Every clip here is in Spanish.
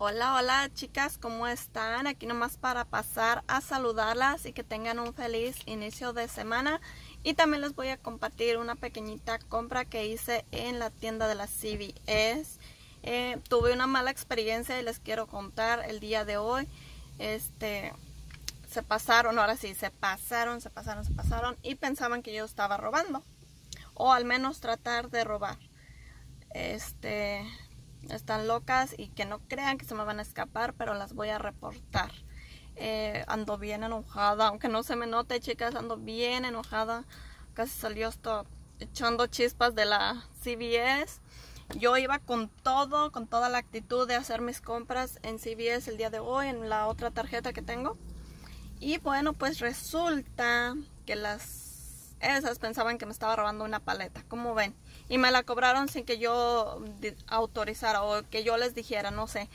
Hola, hola chicas, ¿cómo están? Aquí nomás para pasar a saludarlas y que tengan un feliz inicio de semana. Y también les voy a compartir una pequeñita compra que hice en la tienda de la CVS. Eh, tuve una mala experiencia y les quiero contar el día de hoy. Este, se pasaron, ahora sí, se pasaron, se pasaron, se pasaron y pensaban que yo estaba robando. O al menos tratar de robar. Este, están locas y que no crean que se me van a escapar, pero las voy a reportar. Eh, ando bien enojada, aunque no se me note, chicas, ando bien enojada. Casi salió esto echando chispas de la CVS. Yo iba con todo, con toda la actitud de hacer mis compras en CVS el día de hoy, en la otra tarjeta que tengo. Y bueno, pues resulta que las esas pensaban que me estaba robando una paleta. Como ven? y me la cobraron sin que yo autorizara o que yo les dijera, no sé.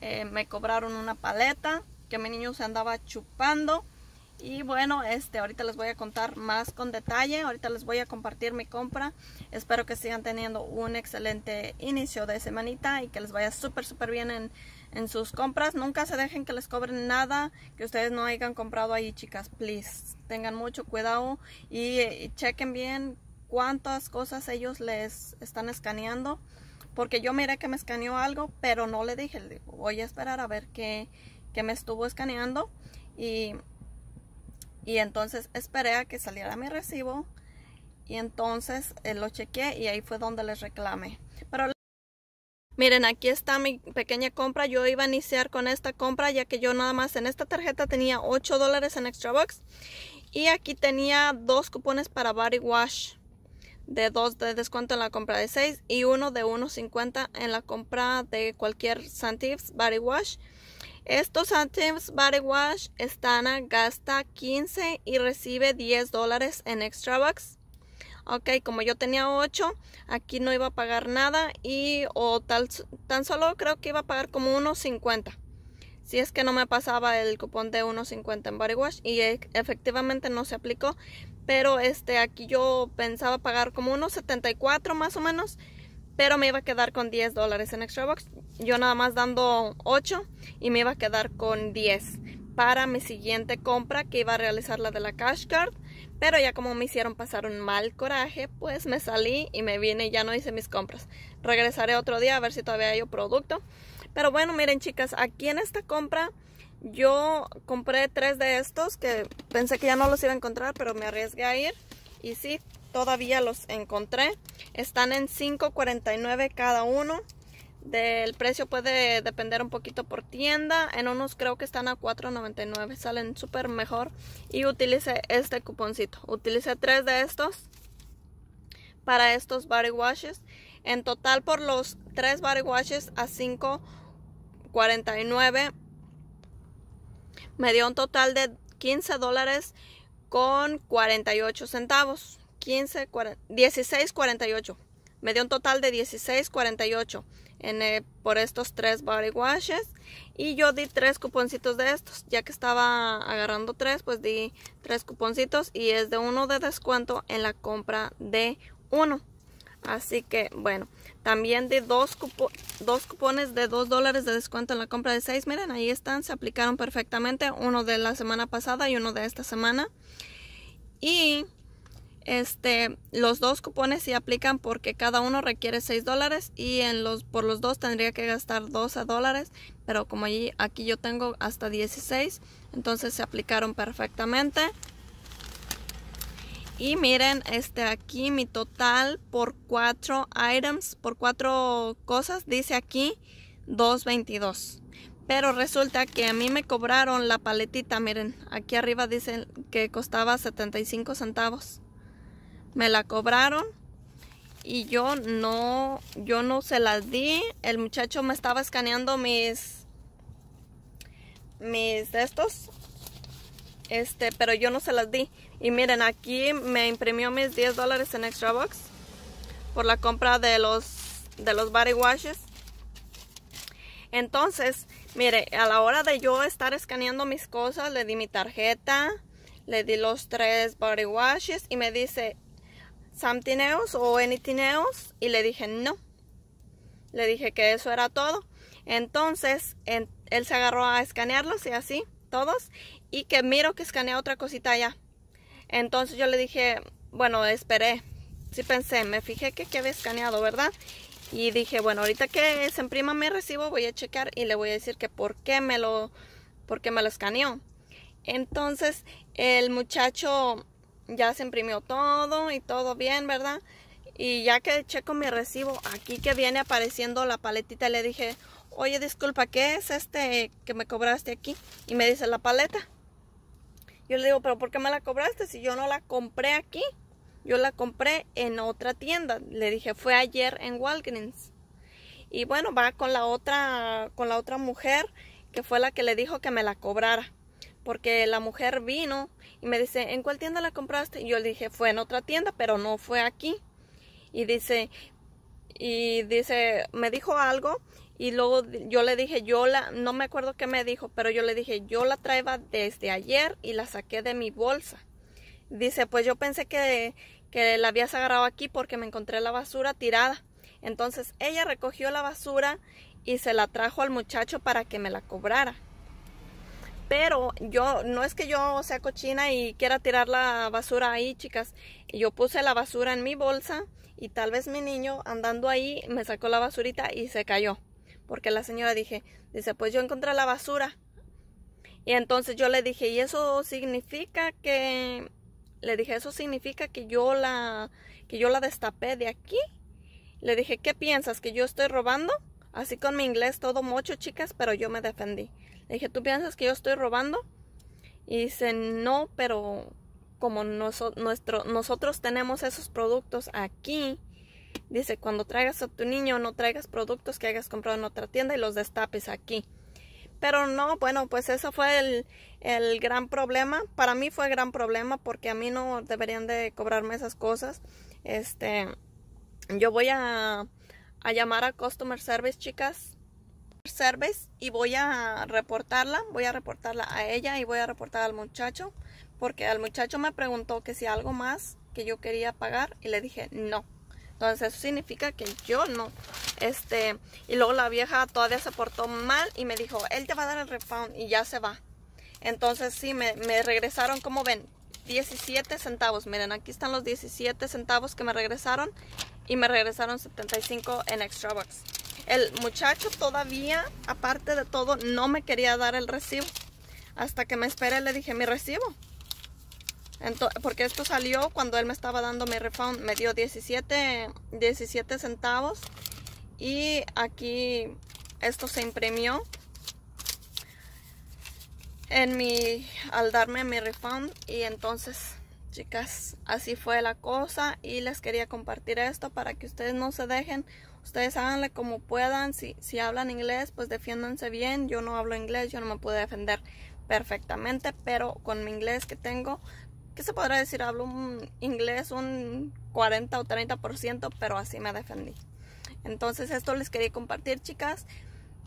Eh, me cobraron una paleta que mi niño se andaba chupando. Y bueno, este, ahorita les voy a contar más con detalle, ahorita les voy a compartir mi compra. Espero que sigan teniendo un excelente inicio de semanita y que les vaya súper, súper bien en, sus compras. Nunca se dejen que les cobren nada que ustedes no hayan comprado ahí, chicas. Please, tengan mucho cuidado y chequen bien cuántas cosas ellos les están escaneando. Porque yo miré que me escaneó algo, pero no le dije. Le digo, voy a esperar a ver qué, me estuvo escaneando. Y, y, entonces esperé a que saliera mi recibo. Y entonces eh, lo chequeé y ahí fue donde les reclamé. Pero Miren, aquí está mi pequeña compra. Yo iba a iniciar con esta compra ya que yo nada más en esta tarjeta tenía 8 dólares en Extra box. Y aquí tenía dos cupones para Body Wash de 2 de descuento en la compra de 6 y 1 de 1.50 en la compra de cualquier Santifs Body Wash. Estos Santifs Body Wash Stana gasta 15 y recibe 10 dólares en extra bucks. Ok, como yo tenía 8, aquí no iba a pagar nada y o tal, tan solo creo que iba a pagar como 1.50. Si es que no me pasaba el cupón de 1.50 en Body Wash y e, efectivamente no se aplicó. Pero este, aquí yo pensaba pagar como unos 74 más o menos. Pero me iba a quedar con 10 dólares en Extra Box. Yo nada más dando 8 y me iba a quedar con 10 para mi siguiente compra que iba a realizar la de la cash card pero ya como me hicieron pasar un mal coraje pues me salí y me vine y ya no hice mis compras regresaré otro día a ver si todavía hay un producto pero bueno miren chicas aquí en esta compra yo compré tres de estos que pensé que ya no los iba a encontrar, pero me arriesgué a ir. Y sí, todavía los encontré. Están en $5.49 cada uno. Del precio puede depender un poquito por tienda. En unos creo que están a $4.99. Salen súper mejor. Y utilicé este cuponcito. Utilicé tres de estos para estos body washes. En total por los tres body washes a $5.49 me dio un total de 15 dólares con 48 centavos. 15, 16.48. Me dio un total de 16.48 en eh, por estos tres body washes. Y yo di tres cuponcitos de estos. Ya que estaba agarrando tres, pues di tres cuponcitos. Y es de uno de descuento en la compra de uno. Así que, bueno, también de dos, cupones de 2 dólares de descuento en la compra de 6. Miren, ahí están, se aplicaron perfectamente. Uno de la semana pasada y uno de esta semana. Y este, los dos cupones sí aplican porque cada uno requiere 6 dólares y en los, por los dos tendría que gastar 12 dólares. Pero como aquí yo tengo hasta 16, entonces se aplicaron perfectamente. Y miren, este aquí mi total por cuatro items, por cuatro cosas, dice aquí 2.22. Pero resulta que a mí me cobraron la paletita, miren, aquí arriba dicen que costaba 75 centavos. Me la cobraron y yo no, yo no se las di. El muchacho me estaba escaneando mis, mis de estos este, pero yo no se las di. Y miren, aquí me imprimió mis 10 dólares en Extra Box por la compra de los, de los body washes. Entonces, mire, a la hora de yo estar escaneando mis cosas, le di mi tarjeta, le di los tres body washes y me dice something else o anything else y le dije no. Le dije que eso era todo. Entonces, él se agarró a escanearlos y así, todos y que miro que escanea otra cosita allá. Entonces yo le dije, bueno, esperé. Sí pensé, me fijé que, que había escaneado, ¿verdad? Y dije, bueno, ahorita que se imprima mi recibo voy a checar y le voy a decir que por qué me lo, por qué me lo escaneó. Entonces el muchacho ya se imprimió todo y todo bien, ¿verdad? Y ya que checo mi recibo, aquí que viene apareciendo la paletita, le dije, oye, disculpa, ¿qué es este que me cobraste aquí? Y me dice, la paleta. Yo le digo, pero ¿por qué me la cobraste si yo no la compré aquí? Yo la compré en otra tienda. Le dije, fue ayer en Walgreens. Y bueno, va con la otra, con la otra mujer que fue la que le dijo que me la cobrara. Porque la mujer vino y me dice, ¿en cuál tienda la compraste? Y yo le dije, fue en otra tienda, pero no fue aquí. Y dice, y dice, me dijo algo y luego yo le dije, yo la, no me acuerdo qué me dijo, pero yo le dije, yo la traía desde ayer y la saqué de mi bolsa. Dice, pues yo pensé que, que la habías agarrado aquí porque me encontré la basura tirada. Entonces ella recogió la basura y se la trajo al muchacho para que me la cobrara. Pero yo, no es que yo sea cochina y quiera tirar la basura ahí, chicas. Yo puse la basura en mi bolsa y tal vez mi niño andando ahí me sacó la basurita y se cayó porque la señora dije, dice, pues yo encontré la basura. Y entonces yo le dije, ¿y eso significa que le dije, eso significa que yo la que yo la destapé de aquí? Le dije, ¿qué piensas que yo estoy robando? Así con mi inglés todo mocho, chicas, pero yo me defendí. Le dije, ¿tú piensas que yo estoy robando? Y dice, no, pero como nuestro, nosotros tenemos esos productos aquí, Dice, cuando traigas a tu niño, no traigas productos que hayas comprado en otra tienda y los destapes aquí. Pero no, bueno, pues eso fue el, gran problema. Para mí fue gran problema porque a mí no deberían de cobrarme esas cosas. Este, yo voy a, a llamar a Customer Service, chicas. Service y voy a reportarla, voy a reportarla a ella y voy a reportar al muchacho porque al muchacho me preguntó que si algo más que yo quería pagar y le dije no. Entonces eso significa que yo no. Este, y luego la vieja todavía se portó mal y me dijo, él te va a dar el refund y ya se va. Entonces sí, me, regresaron, como ven, 17 centavos. Miren, aquí están los 17 centavos que me regresaron y me regresaron 75 en extra bucks. El muchacho todavía, aparte de todo, no me quería dar el recibo. Hasta que me esperé le dije mi recibo porque esto salió cuando él me estaba dando mi refund, me dio 17, 17 centavos y aquí esto se imprimió en mi, al darme mi refund y entonces chicas así fue la cosa y les quería compartir esto para que ustedes no se dejen ustedes háganle como puedan si, si hablan inglés pues defiéndanse bien yo no hablo inglés yo no me puedo defender perfectamente pero con mi inglés que tengo ¿qué se podrá decir? Hablo un inglés un 40 o 30%, pero así me defendí. Entonces esto les quería compartir, chicas.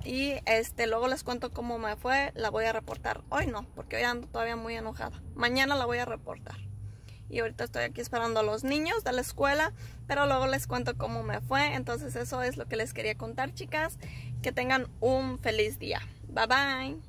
Y este, luego les cuento cómo me fue. La voy a reportar. Hoy no, porque hoy ando todavía muy enojada. Mañana la voy a reportar. Y ahorita estoy aquí esperando a los niños de la escuela, pero luego les cuento cómo me fue. Entonces eso es lo que les quería contar, chicas. Que tengan un feliz día. Bye bye.